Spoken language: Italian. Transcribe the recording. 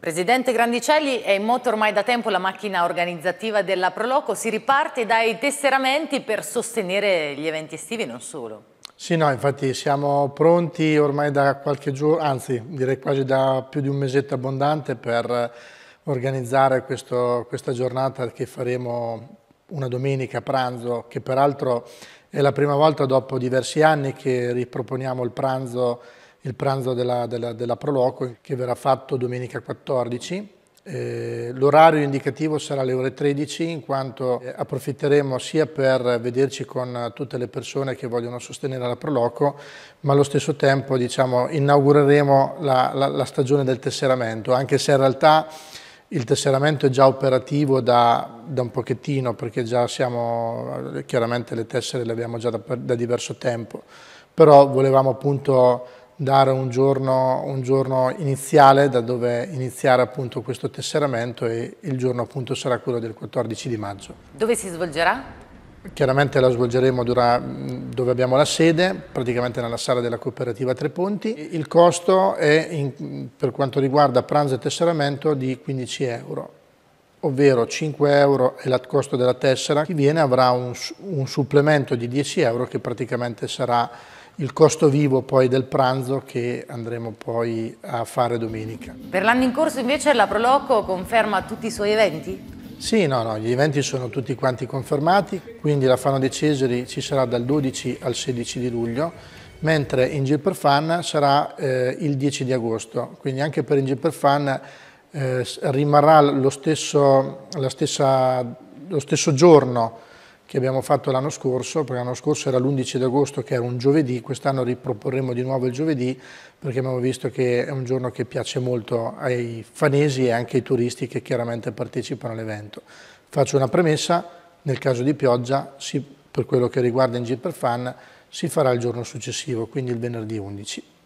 Presidente Grandicelli, è in moto ormai da tempo la macchina organizzativa della Proloco, si riparte dai tesseramenti per sostenere gli eventi estivi e non solo. Sì, no, infatti siamo pronti ormai da qualche giorno, anzi direi quasi da più di un mesetto abbondante per organizzare questo, questa giornata che faremo una domenica a pranzo, che peraltro è la prima volta dopo diversi anni che riproponiamo il pranzo il pranzo della, della, della Proloco che verrà fatto domenica 14. Eh, l'orario indicativo sarà le ore 13 in quanto eh, approfitteremo sia per vederci con tutte le persone che vogliono sostenere la Proloco ma allo stesso tempo diciamo, inaugureremo la, la, la stagione del tesseramento anche se in realtà il tesseramento è già operativo da, da, un pochettino perché già siamo, chiaramente le tessere le abbiamo già da, da diverso tempo, però volevamo appunto dare un giorno, un giorno, iniziale da dove iniziare appunto questo tesseramento e il giorno appunto sarà quello del 14 di maggio. Dove si svolgerà? Chiaramente la svolgeremo dura, mm, dove abbiamo la sede, praticamente nella sala della cooperativa Tre Ponti. Il costo è, in, per quanto riguarda pranzo e tesseramento, di 15 euro ovvero 5 euro è il costo della tessera, chi viene avrà un, un supplemento di 10 euro che praticamente sarà il costo vivo poi del pranzo che andremo poi a fare domenica. Per l'anno in corso invece la Proloco conferma tutti i suoi eventi? Sì, no, no, gli eventi sono tutti quanti confermati, quindi la Fano dei Cesari ci sarà dal 12 al 16 di luglio, mentre in Gil per Fan sarà eh, il 10 di agosto, quindi anche per in Gil per Fan eh, rimarrà lo stesso, stessa, lo stesso giorno che abbiamo fatto l'anno scorso, perché l'anno scorso era l'11 agosto che era un giovedì, quest'anno riproporremo di nuovo il giovedì perché abbiamo visto che è un giorno che piace molto ai fanesi e anche ai turisti che chiaramente partecipano all'evento. Faccio una premessa, nel caso di pioggia, si, per quello che riguarda in Jeep per Fan, si farà il giorno successivo, quindi il venerdì 11.